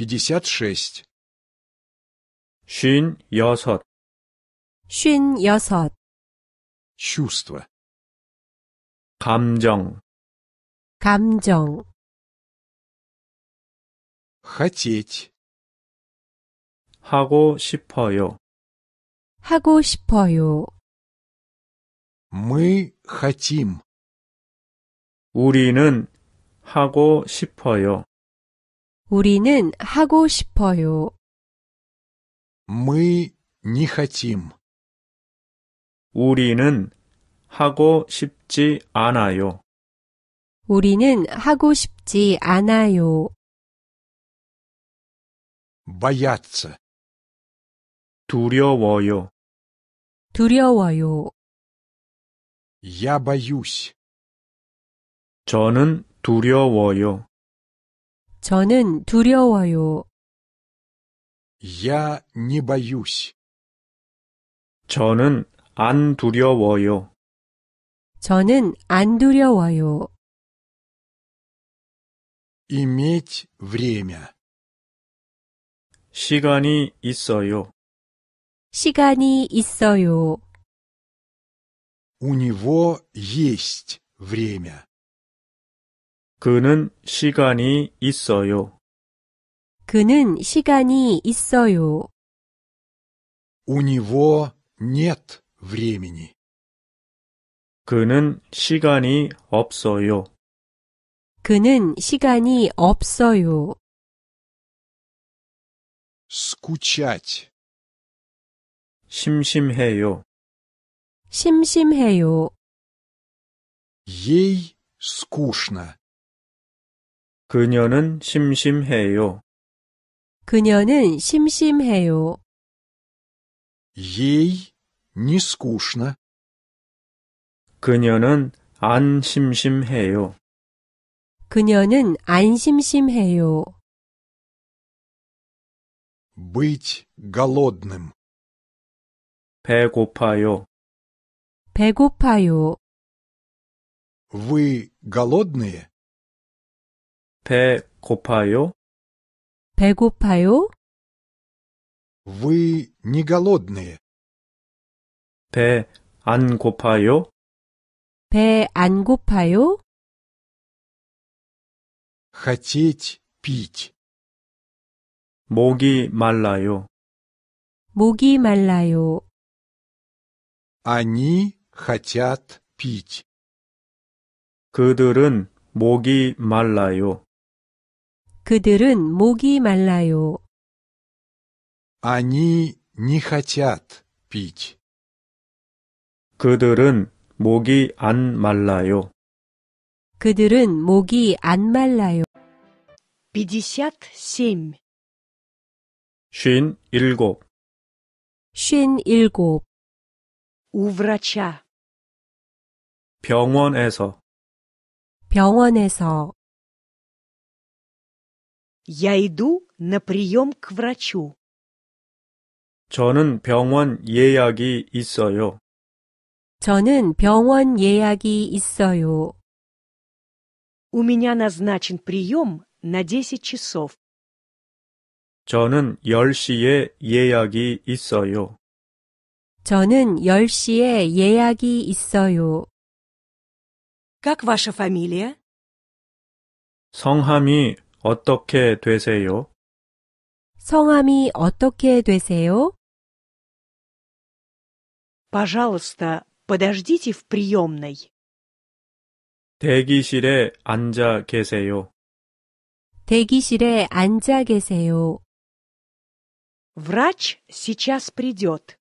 пятьдесят шесть. 쉰 여섯. 쉰 여섯. Чувство. 감정. 감정. хотеть. 하고 싶어요. 하고 싶어요. Мы хотим. 우리는 하고 싶어요. 우리는 하고 싶어요. Мы не хотим. 우리는 하고 싶지 않아요. 우리는 하고 싶지 않아요. бояться. 두려워요. 두려워요. Я боюсь. 저는 두려워요. 저는 두려워요. Я не боюсь. 저는 안 두려워요. 저는 안 두려워요. иметь время. 시간이 있어요. 시간이 있어요. У него есть время. 그는 시간이 있어요. 그는 시간이 있어요. У него нет времени. 그는 시간이 없어요. 그는 시간이 없어요. скучать. 심심해요. 심심해요. ей скучно. 그녀는 심심해요. 그녀는 심심해요. Ей не скучно. 그녀는 안 심심해요. 그녀는 안 심심해요. быть голодным. 배고파요. 배고파요. Вы голодные? 배고파요? 배고파요? Вы не голодные. 배안 고파요? 배 안 고파요? Хотеть пить. 목이 말라요. 목이 말라요. Они хотят пить. 그들은 목이 말라요. 그들은 목이 말라요. Они не хотят пить. 그들은 목이 안 말라요. 그들은 목이 안 말라요. 57. 57. У врача. 병원에서 병원에서 Я иду на прием к врачу. 저는 병원 예약이 있어요. 저는 병원 예약이 있어요. У меня назначен прием на 10 часов. 저는 10시에 예약이 있어요. 저는 10시에 예약이 있어요. Как ваша фамилия? 성함이 어떻게 되세요? 성함이 어떻게 되세요? Пожалуйста, подождите в приемной. 대기실에 앉아 계세요. 대기실에 앉아 계세요. Врач сейчас придет.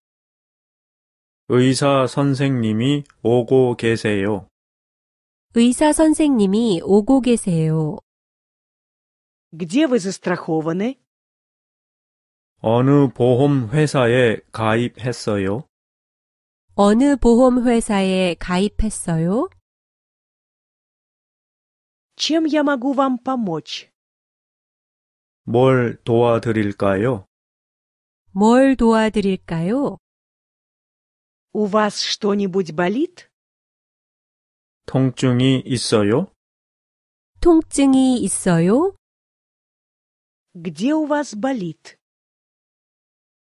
의사 선생님이 오고 계세요. 의사 선생님이 오고 계세요. Где вы застрахованы? 어느 보험 회사에 가입했어요? 어느 보험 회사에 가입했어요? Чем я могу вам помочь? 뭘 도와드릴까요? 뭘 도와드릴까요? У вас что-нибудь болит? 통증이 있어요? 통증이 있어요? Где у вас болит?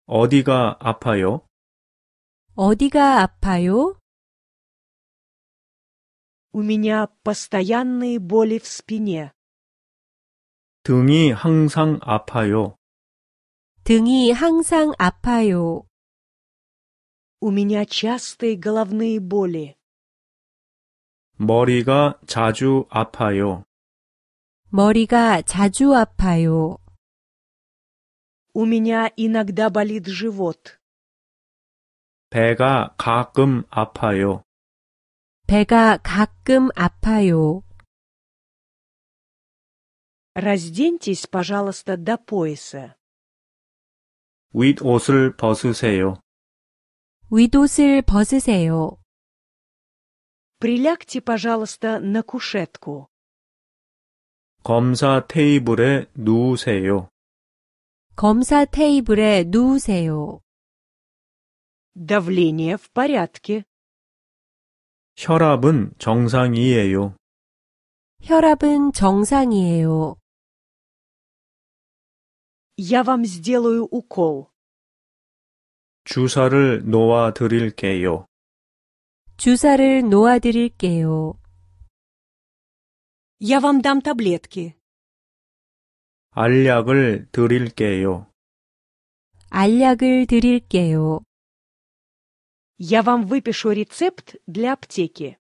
어디가 아파요? 어디가 아파요? У меня постоянные боли в спине. 등이 항상 아파요. 등이 항상 아파요. У меня частые головные боли. 머리가 자주 아파요. 머리가 자주 아파요. У меня иногда болит живот. 배가 가끔 아파요. 배가 가끔 아파요. Разденьтесь, пожалуйста, до пояса. 윗옷을 벗으세요. 윗옷을 벗으세요. Прилягте, пожалуйста, на кушетку. 검사 테이블에 누우세요. 검사 테이블에 누우세요. Давление в порядке. 혈압은 정상이에요. 혈압은 정상이에요. Я вам сделаю укол. 주사를 놓아 드릴게요. 주사를 놓아 드릴게요. Я вам дам таблетки. 알약을 드릴게요. 알약을 드릴게요. Я вам выпишу рецепт для аптеки.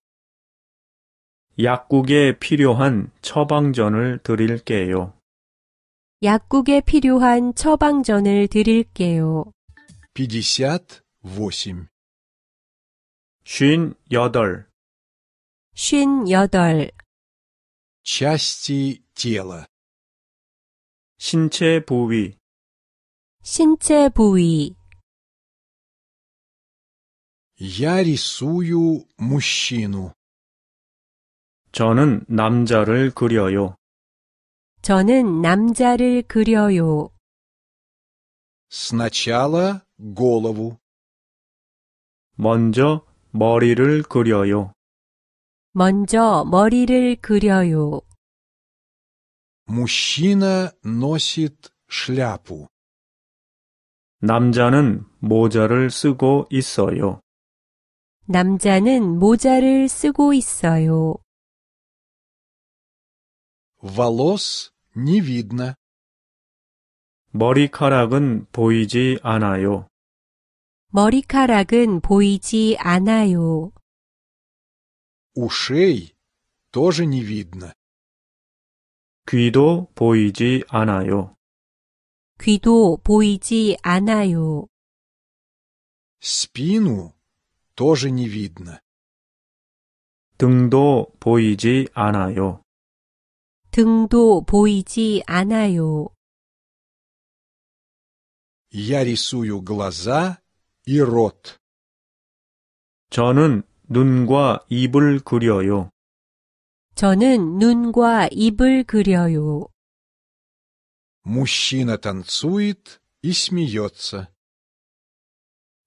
약국에 필요한 처방전을 드릴게요. 약국에 필요한 처방전을 드릴게요. 58. 58. 58. части тела. 신체 부위 신체 부위 Я рисую мужчину. 저는 남자를 그려요. 저는 남자를 그려요. Сначала голову. 먼저 머리를 그려요. 먼저 머리를 그려요. Мужчина носит шляпу. 남자는 모자를 쓰고 있어요. 남자는 모자를 쓰고 있어요. Волос не видно. 머리카락은 보이지 않아요. 머리카락은 보이지 않아요. Ушей тоже не видно. 귀도 보이지 않아요. 귀도 보이지 않아요. Спину тоже не видно. 등도 보이지 않아요. 등도 보이지 않아요. Я рисую глаза и рот. 저는 눈과 입을 그려요. 저는 눈과 입을 그려요. Мужчина танцует и смеется.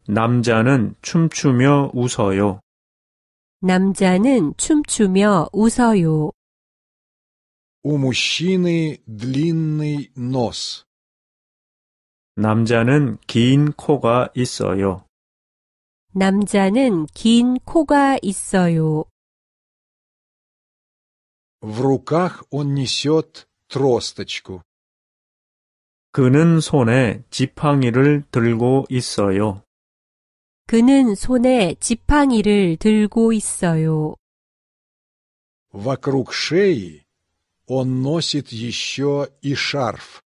남자는 춤추며 웃어요. 남자는 춤추며 웃어요. У мужчины длинный нос. 남자는 긴 코가 있어요. 남자는 긴 코가 있어요. В руках он несет тросточку. 그는 손에 지팡이를 들고 있어요. 그는 손에 지팡이를 들고 있어요. Вокруг шеи он носит еще и шарф.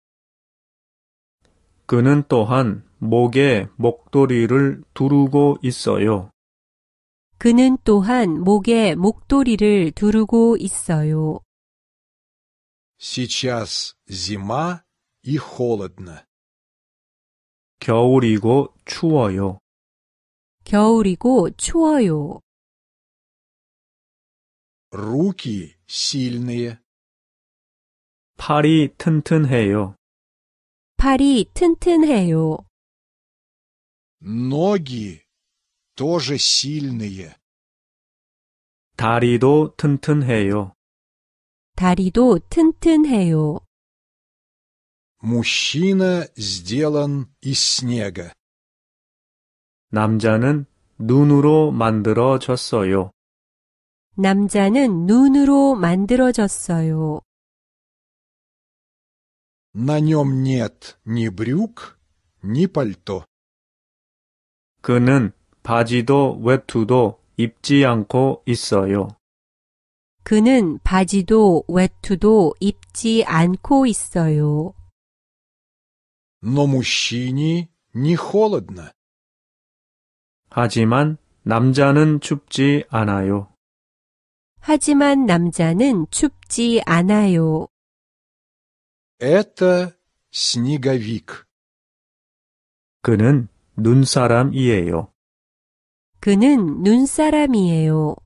그는 또한 목에 목도리를 두르고 있어요. 그는 또한 목에 목도리를 두르고 있어요. Сейчас зима и холодно. 겨울이고 추워요. 겨울이고 추워요. Руки сильные. 팔이 튼튼해요. 팔이 튼튼해요. Ноги тоже сильные. 다리도 튼튼해요. 다리도 튼튼해요. Мужчина сделан из снега. 남자는 눈으로 만들어졌어요. 남자는 눈으로 만들어졌어요. На нем нет ни брюк, ни пальто. 그는 바지도 외투도 입지 않고 있어요. 그는 바지도 외투도 입지 않고 있어요. Но мужчине не холодно. 하지만 남자는 춥지 않아요. 하지만 남자는 춥지 않아요. Это снеговик. 그는 눈사람이에요. 그는 눈사람이에요.